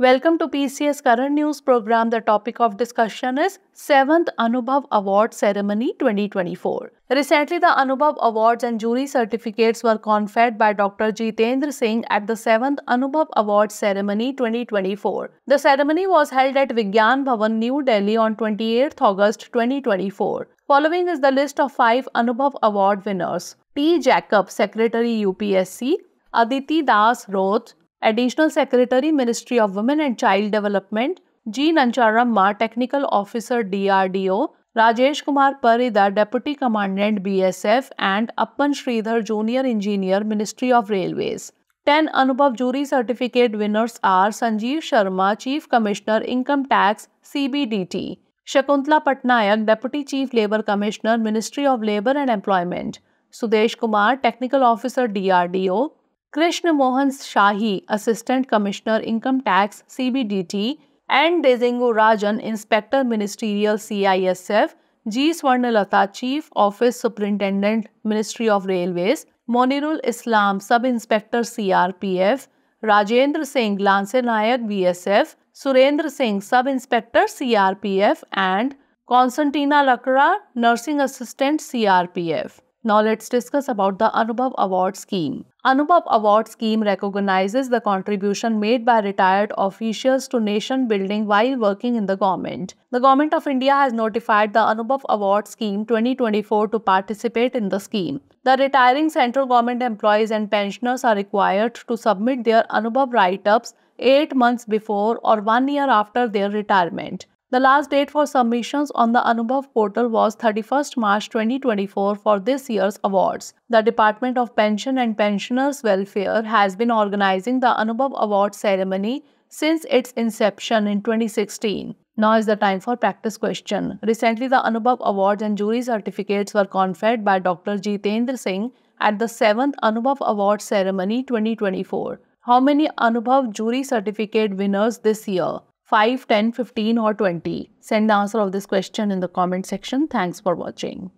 Welcome to PCS Current News program. The topic of discussion is 7th Anubhav Award Ceremony 2024. Recently, the Anubhav Awards and jury certificates were conferred by Dr. Jitendra Singh at the 7th Anubhav Award Ceremony 2024. The ceremony was held at Vigyan Bhavan, New Delhi on 28 August 2024. Following is the list of five Anubhav Award winners. P. Jacob, Secretary UPSC, Aditi Das Roth, Additional Secretary Ministry of Women and Child Development, G. Nancharam Ma, Technical Officer DRDO, Rajesh Kumar Parida, Deputy Commandant BSF, and Appan Sridhar, Junior Engineer, Ministry of Railways. 10 Anubhav Jury Certificate winners are Sanjeev Sharma, Chief Commissioner, Income Tax, CBDT, Shakuntla Patnaik, Deputy Chief Labour Commissioner, Ministry of Labour and Employment, Sudesh Kumar, Technical Officer, DRDO, Krishna Mohan Shahi assistant commissioner income tax CBDT and डेजेंगो Rajan inspector ministerial CISF G Swarnalatha chief office superintendent ministry of railways Monirul Islam sub inspector CRPF Rajendra Singh lance Naik BSF Surendra Singh sub inspector CRPF and Constantina Lakra nursing assistant CRPF Now let's discuss about the Anubhav Award Scheme. Anubhav Award Scheme recognizes the contribution made by retired officials to nation building while working in the government. The Government of India has notified the Anubhav Award Scheme 2024 to participate in the scheme. The retiring central government employees and pensioners are required to submit their Anubhav write-ups 8 months before or 1 year after their retirement. The last date for submissions on the Anubhav portal was 31st March 2024 for this year's awards. The Department of Pension and Pensioners Welfare has been organizing the Anubhav Award ceremony since its inception in 2016. Now is the time for practice question. Recently, the Anubhav Awards and jury certificates were conferred by Dr. Jitendra Singh at the 7th Anubhav Award ceremony 2024. How many Anubhav jury certificate winners this year? 5, 10, 15 or 20? Send the answer of this question in the comment section. Thanks for watching.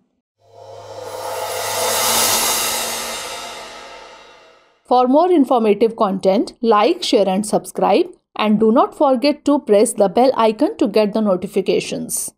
For more informative content, like, share and subscribe and do not forget to press the bell icon to get the notifications.